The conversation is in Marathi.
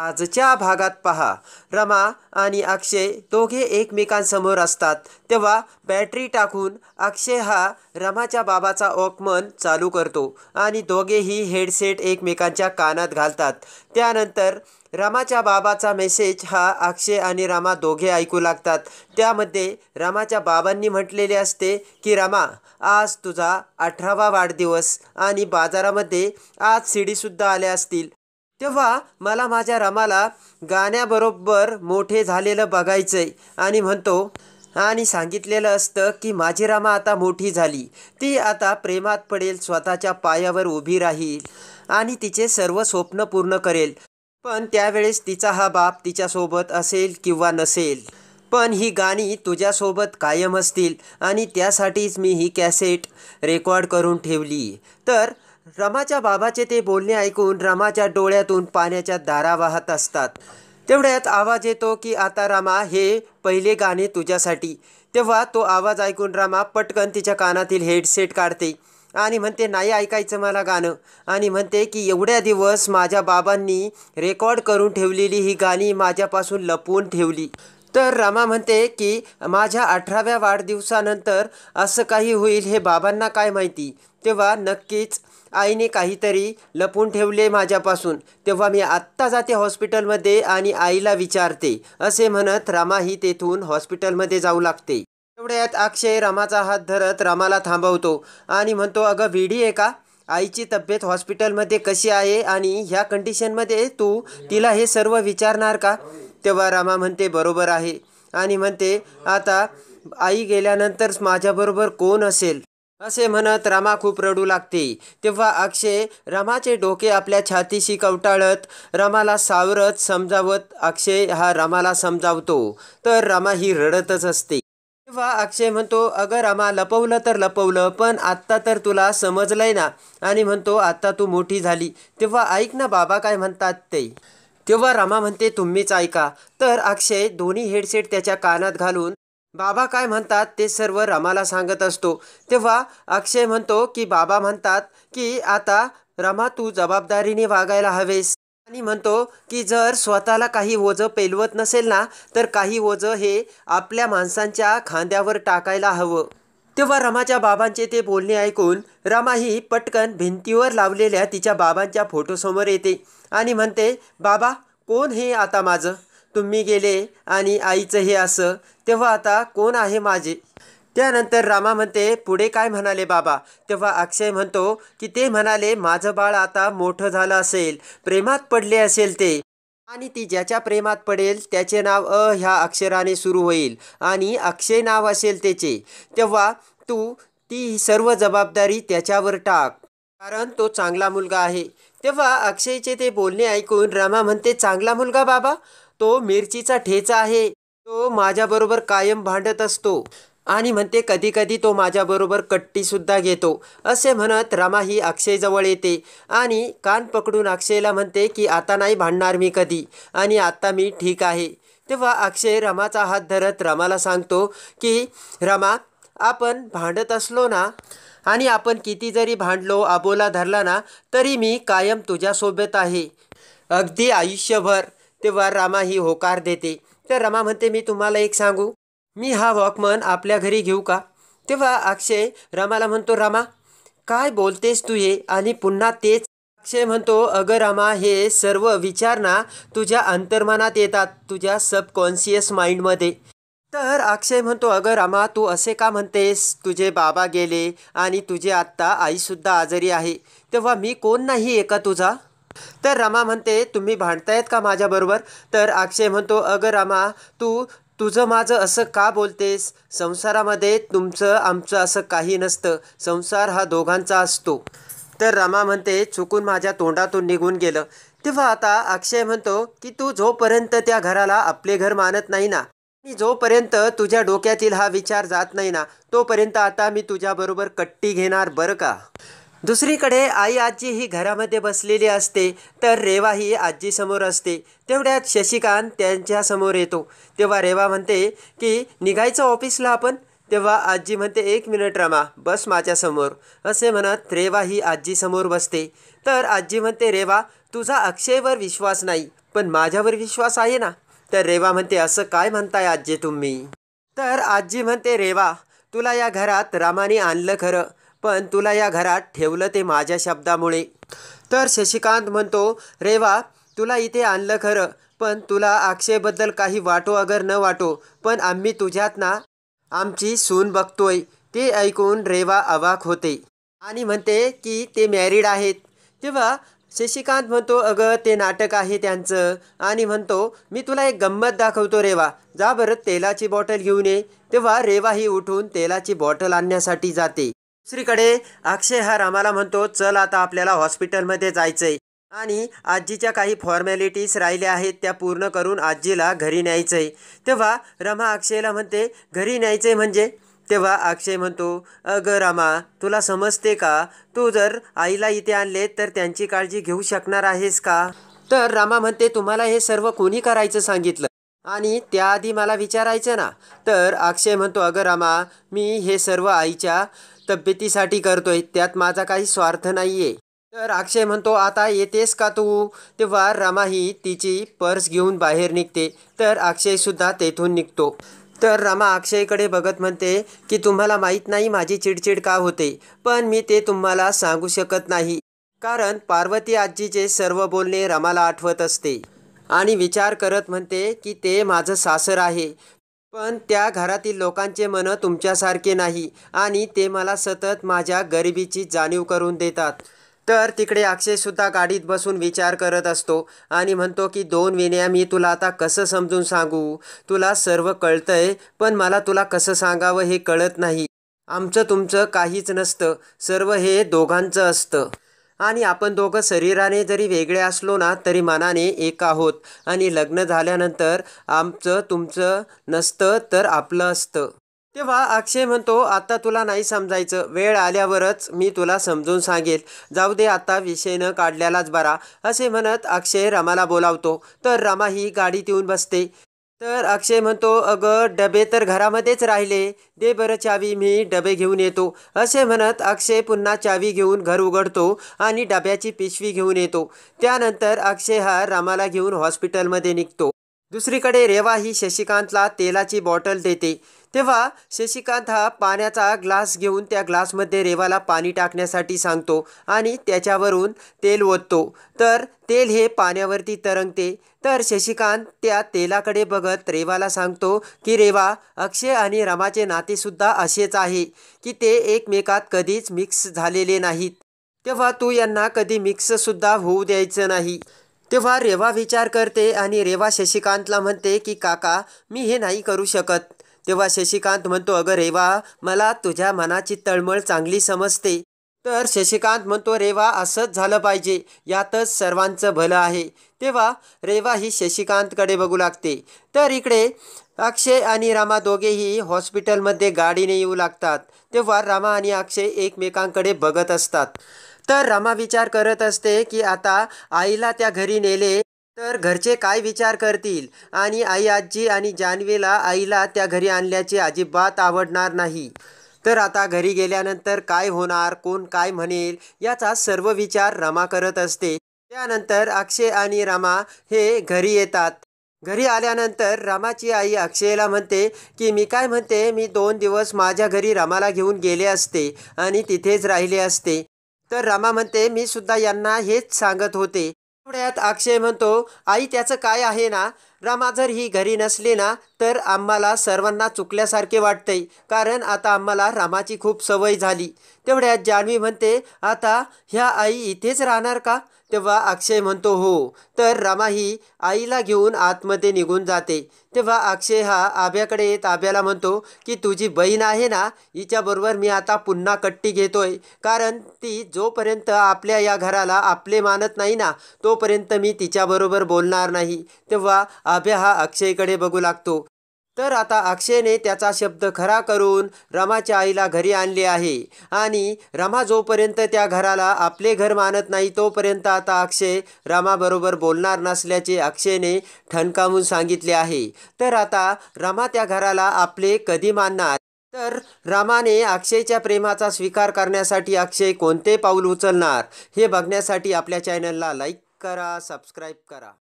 आजच्या भागात पहा रमा आणि अक्षय दोघे एकमेकांसमोर असतात तेव्हा बॅटरी टाकून अक्षय हा रमाच्या बाबाचा ओकमन चालू करतो आणि दोघेही हेडसेट एकमेकांच्या कानात घालतात त्यानंतर रमाच्या बाबाचा मेसेज हा अक्षय आणि रमा दोघे ऐकू लागतात त्यामध्ये रमाच्या बाबांनी म्हटलेले असते की रमा आज तुझा अठरावा वाढदिवस आणि बाजारामध्ये आज सीडीसुद्धा आल्या असतील तेव्हा मला माझ्या रमाला गाण्याबरोबर मोठे झालेलं बघायचंय आणि म्हणतो आणि सांगितलेलं असतं की माझी रमा आता मोठी झाली ती आता प्रेमात पडेल स्वतःच्या पायावर उभी राहील आणि तिचे सर्व स्वप्न पूर्ण करेल पण त्यावेळेस तिचा हा बाप तिच्यासोबत असेल किंवा नसेल पण ही गाणी तुझ्यासोबत कायम असतील आणि त्यासाठीच मी ही कॅसेट रेकॉर्ड करून ठेवली तर रमाच्या बाबाचे ते बोलणे ऐकून रमाच्या डोळ्यातून पाण्याच्या दारा वाहत असतात तेवढ्यात आवाज येतो की आता रामा हे पहिले गाणे तुझ्यासाठी तेव्हा तो आवाज ऐकून रामा पटकन तिच्या कानातील हेडसेट काढते आणि म्हणते नाही ऐकायचं मला गाणं आणि म्हणते की एवढ्या दिवस माझ्या बाबांनी रेकॉर्ड करून ठेवलेली ही गाणी माझ्यापासून लपवून ठेवली तर रमा म्हणते की माझ्या अठराव्या वाढदिवसानंतर असं काही होईल हे बाबांना काय माहिती तेव्हा नक्कीच आईने काहीतरी लपून ठेवले माझ्यापासून तेव्हा मी आत्ता जाते हॉस्पिटलमध्ये आणि आईला विचारते असे म्हणत रामाही तेथून हॉस्पिटलमध्ये जाऊ लागते तेवढ्यात अक्षय रामाचा हात धरत रामाला थांबवतो आणि म्हणतो अगं व्हिडी आहे का आईची तब्येत हॉस्पिटलमध्ये कशी आहे आणि ह्या कंडिशनमध्ये तू तिला हे सर्व विचारणार का तेव्हा रामा म्हणते बरोबर आहे आणि म्हणते आता आई गेल्यानंतरच माझ्याबरोबर कोण असेल असे म्हणत रमा खूप रडू लागते तेव्हा अक्षय रमाचे डोके आपल्या छातीशी कवटाळत रमाला सावरत समजावत अक्षय हा रमाला समजावतो तर रमा ही रडतच असते तेव्हा अक्षय म्हणतो अगं रमा लपवलं तर लपवलं पण आत्ता तर तुला समजलंय ना आणि म्हणतो आत्ता तू मोठी झाली तेव्हा ऐक ना बाबा काय म्हणतात ते तेव्हा रमा म्हणते तुम्हीच ऐका तर अक्षय दोन्ही हेडसेट त्याच्या कानात घालून बाबा काय म्हणतात ते सर्व रमाला सांगत असतो तेव्हा अक्षय म्हणतो की बाबा म्हणतात की आता रमा तू जबाबदारीने वागायला हवेस आणि म्हणतो की जर स्वतःला काही ओझं पेलवत नसेल ना तर काही ओझं हे आपल्या माणसांच्या खांद्यावर टाकायला हवं तेव्हा रमाच्या बाबांचे ते बोलणे ऐकून रमा ही पटकन भिंतीवर लावलेल्या तिच्या बाबांच्या फोटोसमोर येते आणि म्हणते बाबा कोण हे आता माझं तुम्ही गेले आणि आईचं हे असं तेव्हा आता कोण आहे माझे त्यानंतर रामा म्हणते पुढे काय म्हणाले बाबा तेव्हा अक्षय म्हणतो की ते म्हणाले माझं बाळ आता मोठं झालं असेल प्रेमात पडले असेल ते आणि ती ज्याच्या प्रेमात पडेल त्याचे नाव अ ह्या अक्षराने सुरू होईल आणि अक्षय नाव असेल त्याचे तेव्हा तू ती सर्व जबाबदारी त्याच्यावर टाक कारण तो चांगला मुलगा आहे तेव्हा अक्षयचे ते बोलणे ऐकून रामा म्हणते चांगला मुलगा बाबा तो मिरचीचा ठेचा आहे तो माझ्याबरोबर कायम भांडत असतो आणि म्हणते कधी कधी तो माझ्याबरोबर कट्टीसुद्धा घेतो असे म्हणत रमा ही अक्षयजवळ येते आणि कान पकडून अक्षयला म्हणते की आता नाही भांडणार मी कधी आणि आता मी ठीक आहे तेव्हा अक्षय रमाचा हात धरत रमाला सांगतो की रमा आपण भांडत असलो ना आणि आपण किती जरी भांडलो आबोला धरला ना तरी मी कायम तुझ्यासोबत आहे अगदी आयुष्यभर तेव्हा रामा ही होकार देते तर रमा म्हणते मी तुम्हाला एक सांगू मी हा वॉकमन आपल्या घरी घेऊ का तेव्हा अक्षय रामाला म्हणतो रामा काय बोलतेस तू हे आणि पुन्हा तेच अक्षय म्हणतो अगं रामा हे सर्व विचारणा तुझ्या अंतर्मनात येतात तुझ्या सबकॉन्शियस माइंडमध्ये तर अक्षय म्हणतो अगं रामा तू असे का म्हणतेस तुझे बाबा गेले आणि तुझे आत्ता आईसुद्धा आजारी आहे तेव्हा मी कोण नाही एका तुझा तर रामा म्हणते तुम्ही भांडतायत का माझ्याबरोबर तर अक्षय म्हणतो अगं रामा तू तुझं माझं असं का बोलतेस संसारामध्ये तुमचं आमचं असं काही नसतं संसार हा दोघांचा असतो तर रामा म्हणते चुकून माझ्या तोंडातून निघून गेलं तेव्हा आता अक्षय म्हणतो की तू जोपर्यंत त्या घराला आपले घर मानत नाही ना आणि जोपर्यंत तुझ्या डोक्यातील हा विचार जात नाही ना तोपर्यंत आता मी तुझ्याबरोबर कट्टी घेणार बरं का दुसरीकडे आई आजी ही घरामध्ये बसलेली असते तर रेवा ही आजीसमोर असते तेवढ्यात शशिकांत त्यांच्यासमोर येतो तेव्हा रेवा म्हणते की निघायचं ऑफिसला आपण तेव्हा आजी म्हणते एक मिनिट रमा बस माझ्यासमोर असे म्हणत रेवा ही आजीसमोर बसते तर आजी म्हणते रेवा तुझा अक्षयवर विश्वास नाही पण माझ्यावर विश्वास आहे ना तर रेवा म्हणते असं काय म्हणताय आजी तुम्ही तर आजी म्हणते रेवा तुला या घरात रामाने आणलं खरं पण तुला या घरात ठेवलं ते माझ्या शब्दामुळे तर शशिकांत म्हणतो रेवा तुला इथे आणलं खरं पण तुला अक्षयबद्दल काही वाटो अगर न वाटो पण आम्ही तुझ्यात ना आमची सून बघतोय ते ऐकून रेवा अवाक होते आणि म्हणते की ते मॅरिड आहेत तेव्हा शशिकांत म्हणतो अगं ते नाटक आहे त्यांचं आणि म्हणतो मी तुला एक गंमत दाखवतो रेवा जा बरं तेलाची बॉटल घेऊन ये तेव्हा रेवा ही उठून तेलाची बॉटल आणण्यासाठी जाते दुसरीकडे अक्षय हा रामाला म्हणतो चल आता आपल्याला हॉस्पिटलमध्ये आहे आणि आजीच्या काही फॉर्मॅलिटीज राहिल्या आहेत त्या पूर्ण करून आजीला घरी आहे तेव्हा रमा अक्षयला म्हणते घरी न्यायचंय म्हणजे तेव्हा अक्षय म्हणतो अगं रामा तुला समजते का तू जर आईला इथे आणले तर त्यांची काळजी घेऊ शकणार आहेस का तर रामा म्हणते तुम्हाला हे सर्व कोणी करायचं सांगितलं आणि त्याआधी मला विचारायचं ना तर अक्षय म्हणतो अगं रामा मी हे सर्व आईच्या तब्येतीसाठी करतोय त्यात माझा काही स्वार्थ नाहीये तर अक्षय म्हणतो आता येतेस का तू तेव्हा रमा ही तिची पर्स घेऊन बाहेर निघते तर अक्षय सुद्धा तेथून निघतो तर रमा अक्षयकडे बघत म्हणते की तुम्हाला माहीत नाही माझी चिडचिड का होते पण मी ते तुम्हाला सांगू शकत नाही कारण पार्वती आजीचे सर्व बोलणे रमाला आठवत असते आणि विचार करत म्हणते की ते माझं सासर आहे पण त्या घरातील लोकांचे मन तुमच्यासारखे नाही आणि ते मला सतत माझ्या गरिबीची जाणीव करून देतात तर तिकडे अक्षयसुद्धा गाडीत बसून विचार करत असतो आणि म्हणतो की दोन विनया मी तुला आता कसं समजून सांगू तुला सर्व कळतंय पण मला तुला कसं सांगावं हे कळत नाही आमचं तुमचं काहीच नसतं सर्व हे दोघांचं असतं आणि आपण दोघं शरीराने जरी वेगळे असलो ना तरी मनाने एक आहोत आणि लग्न झाल्यानंतर आमचं तुमचं नसतं तर आपलं असतं तेव्हा अक्षय म्हणतो आता तुला नाही समजायचं वेळ आल्यावरच मी तुला समजून सांगेल जाऊ दे आता विषय न काढल्यालाच बरा असे म्हणत अक्षय रमाला बोलावतो तर रमा ही गाडीत येऊन बसते तर अक्षय म्हणतो अगं डबे तर घरामध्येच राहिले दे बरं चावी मी डबे घेऊन येतो असे म्हणत अक्षय पुन्हा चावी घेऊन घर उघडतो आणि डब्याची पिशवी घेऊन येतो त्यानंतर अक्षय हा रामाला घेऊन हॉस्पिटलमध्ये निघतो दुसरीकडे रेवा ही शशिकांतला तेलाची बॉटल देते तेव्हा शशिकांत हा पाण्याचा ग्लास घेऊन त्या ग्लासमध्ये रेवाला पाणी टाकण्यासाठी सांगतो आणि त्याच्यावरून तेल ओततो तर तेल हे पाण्यावरती तरंगते तर शशिकांत त्या तेलाकडे बघत रेवाला सांगतो की रेवा अक्षय आणि रमाचे नातेसुद्धा असेच आहे की ते एकमेकात कधीच मिक्स झालेले नाहीत तेव्हा तू यांना कधी मिक्ससुद्धा होऊ द्यायचं नाही तेव्हा रेवा विचार करते आणि रेवा शशिकांतला म्हणते की काका मी हे नाही करू शकत तेव्हा शशिकांत म्हणतो अगं रेवा मला तुझ्या मनाची तळमळ चांगली समजते तर शशिकांत म्हणतो रेवा असंच झालं पाहिजे यातच सर्वांचं भलं आहे तेव्हा रेवा ही शशिकांतकडे बघू लागते तर इकडे अक्षय आणि रामा दोघेही हॉस्पिटलमध्ये गाडीने येऊ लागतात तेव्हा रामा आणि अक्षय एकमेकांकडे बघत असतात तर रमा विचार करत असते की आता आईला त्या घरी नेले तर घरचे काय विचार करतील आणि आई आजी आणि जान्हवीला आईला त्या घरी आणल्याची अजिबात आवडणार नाही तर आता घरी गेल्यानंतर काय होणार कोण काय म्हणेल याचा सर्व विचार रमा करत असते त्यानंतर अक्षय आणि रमा हे घरी येतात घरी आल्यानंतर रामाची आई अक्षयला म्हणते की मी काय म्हणते मी दोन दिवस माझ्या घरी रामाला घेऊन गेले असते आणि तिथेच राहिले असते तर रमा म्हणते मी सुद्धा यांना हेच सांगत होते थोड्यात अक्षय म्हणतो आई त्याचं काय आहे ना रामा जर ही घरी नसली ना तर आम्हाला सर्वांना चुकल्यासारखे वाटते कारण आता आम्हाला रामाची खूप सवय झाली तेवढ्यात जान्हवी म्हणते आता ह्या आई इथेच राहणार का तेव्हा अक्षय म्हणतो हो तर रामा ही आईला घेऊन आतमध्ये निघून जाते तेव्हा अक्षय हा आभ्याकडे येत आब्याला म्हणतो की तुझी बहीण आहे ना हिच्याबरोबर मी आता पुन्हा कट्टी घेतोय कारण ती जोपर्यंत आपल्या या घराला आपले मानत नाही ना तोपर्यंत मी तिच्याबरोबर बोलणार नाही तेव्हा अभ्या हा अक्षयकडे बघू लागतो तर आता अक्षयने त्याचा शब्द खरा करून रमाच्या आईला घरी आणले आहे आणि रमा जोपर्यंत त्या घराला आपले घर मानत नाही तोपर्यंत आता अक्षय रमाबरोबर बोलणार नसल्याचे अक्षयने ठणकावून सांगितले आहे तर आता रमा त्या घराला आपले कधी मानणार तर रामाने अक्षयच्या प्रेमाचा स्वीकार करण्यासाठी अक्षय कोणते पाऊल उचलणार हे बघण्यासाठी आपल्या चॅनलला लाईक करा सबस्क्राईब करा